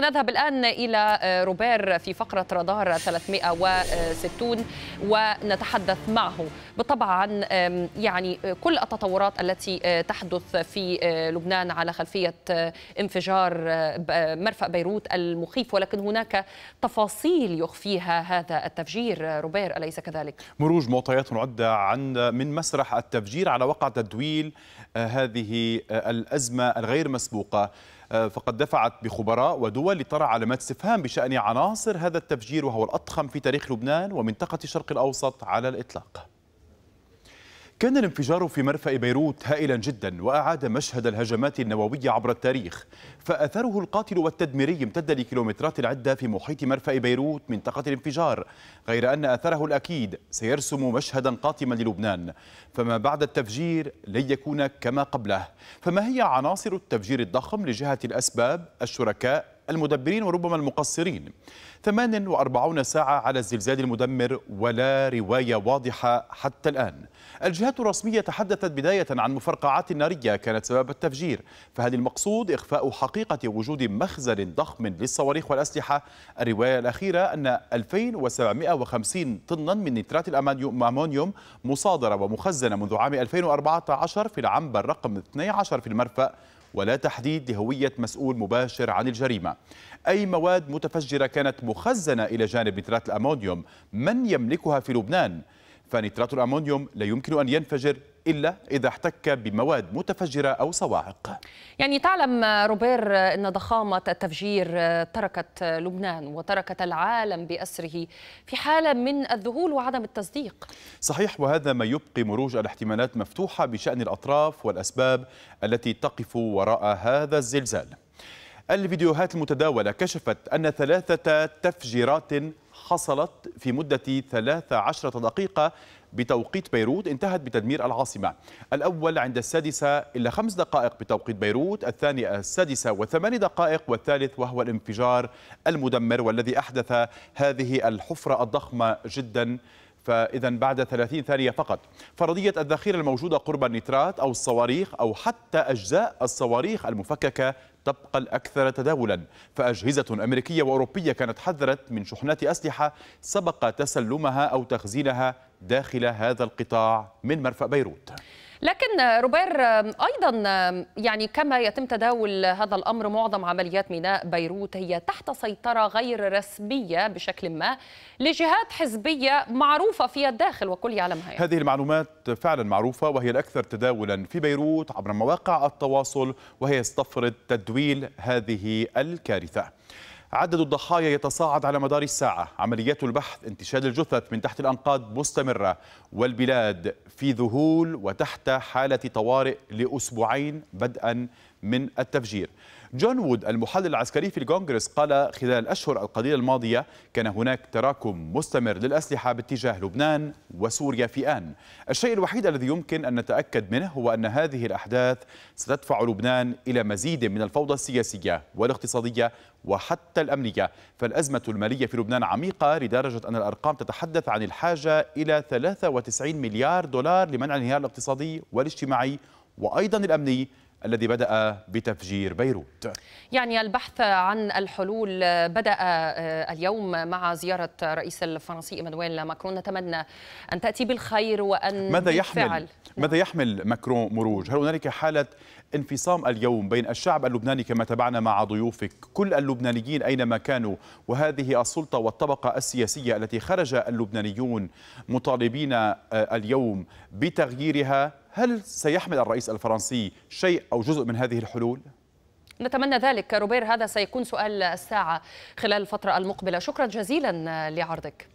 نذهب الآن إلى آه، روبير في فقرة رادار 360 ونتحدث معه بالطبع عن يعني آه، كل التطورات التي آه، تحدث في لبنان على خلفية انفجار مرفأ بيروت المخيف ولكن هناك تفاصيل يخفيها هذا التفجير روبير أليس كذلك؟ مروج معطيات عدة عن من مسرح التفجير على وقع تدويل هذه الأزمة الغير مسبوقة آه، فقد دفعت بخبراء ودول لترى علامات استفهام بشأن عناصر هذا التفجير وهو الأضخم في تاريخ لبنان ومنطقة الشرق الأوسط على الإطلاق كان الانفجار في مرفأ بيروت هائلا جدا وأعاد مشهد الهجمات النووية عبر التاريخ فأثره القاتل والتدميري امتد لكيلومترات عدة في محيط مرفأ بيروت منطقة الانفجار غير أن أثره الأكيد سيرسم مشهدا قاتما للبنان فما بعد التفجير لن يكون كما قبله فما هي عناصر التفجير الضخم لجهة الأسباب الشركاء المدبرين وربما المقصرين 48 ساعة على الزلزال المدمر ولا رواية واضحة حتى الآن الجهات الرسمية تحدثت بداية عن مفرقعات نارية كانت سبب التفجير فهل المقصود إخفاء حقيقة وجود مخزن ضخم للصواريخ والأسلحة الرواية الأخيرة أن 2750 طنا من نترات الأمونيوم مصادرة ومخزنة منذ عام 2014 في العنبر رقم 12 في المرفأ ولا تحديد لهوية مسؤول مباشر عن الجريمة أي مواد متفجرة كانت مخزنة إلى جانب نترات الأمونيوم من يملكها في لبنان؟ فنترات الأمونيوم لا يمكن أن ينفجر إلا إذا احتك بمواد متفجرة أو صواعق يعني تعلم روبير أن ضخامة التفجير تركت لبنان وتركت العالم بأسره في حالة من الذهول وعدم التصديق صحيح وهذا ما يبقي مروج الاحتمالات مفتوحة بشأن الأطراف والأسباب التي تقف وراء هذا الزلزال الفيديوهات المتداولة كشفت أن ثلاثة تفجيرات حصلت في مدة 13 دقيقة بتوقيت بيروت انتهت بتدمير العاصمة الأول عند السادسة إلا خمس دقائق بتوقيت بيروت الثاني السادسة وثمان دقائق والثالث وهو الانفجار المدمر والذي أحدث هذه الحفرة الضخمة جداً فإذا بعد 30 ثانية فقط فرضية الذخيرة الموجودة قرب النترات أو الصواريخ أو حتى أجزاء الصواريخ المفككة تبقى الأكثر تداولا فأجهزة أمريكية وأوروبية كانت حذرت من شحنات أسلحة سبق تسلمها أو تخزينها داخل هذا القطاع من مرفأ بيروت لكن روبير ايضا يعني كما يتم تداول هذا الامر معظم عمليات ميناء بيروت هي تحت سيطره غير رسميه بشكل ما لجهات حزبيه معروفه في الداخل والكل يعلمها يعني. هذه المعلومات فعلا معروفه وهي الاكثر تداولا في بيروت عبر مواقع التواصل وهي استفرد تدويل هذه الكارثه. عدد الضحايا يتصاعد على مدار الساعة عمليات البحث انتشال الجثث من تحت الأنقاض مستمرة والبلاد في ذهول وتحت حالة طوارئ لأسبوعين بدءا من التفجير جون وود المحلل العسكري في الكونغرس قال خلال الأشهر القليلة الماضية كان هناك تراكم مستمر للأسلحة باتجاه لبنان وسوريا في آن الشيء الوحيد الذي يمكن أن نتأكد منه هو أن هذه الأحداث ستدفع لبنان إلى مزيد من الفوضى السياسية والاقتصادية وحتى الأمنية فالأزمة المالية في لبنان عميقة لدرجة أن الأرقام تتحدث عن الحاجة إلى 93 مليار دولار لمنع الانهيار الاقتصادي والاجتماعي وأيضا الأمني الذي بدأ بتفجير بيروت يعني البحث عن الحلول بدأ آه، اليوم مع زيارة الرئيس الفرنسي إيمانويل ماكرون نتمنى أن تأتي بالخير وأن ماذا يحمل فعل. ماذا يحمل ماكرون مروج؟ هل هنالك حالة انفصام اليوم بين الشعب اللبناني كما تابعنا مع ضيوفك كل اللبنانيين أينما كانوا وهذه السلطة والطبقة السياسية التي خرج اللبنانيون مطالبين آه، اليوم بتغييرها هل سيحمل الرئيس الفرنسي شيء أو جزء من هذه الحلول؟ نتمنى ذلك روبير هذا سيكون سؤال الساعة خلال الفترة المقبلة شكرا جزيلا لعرضك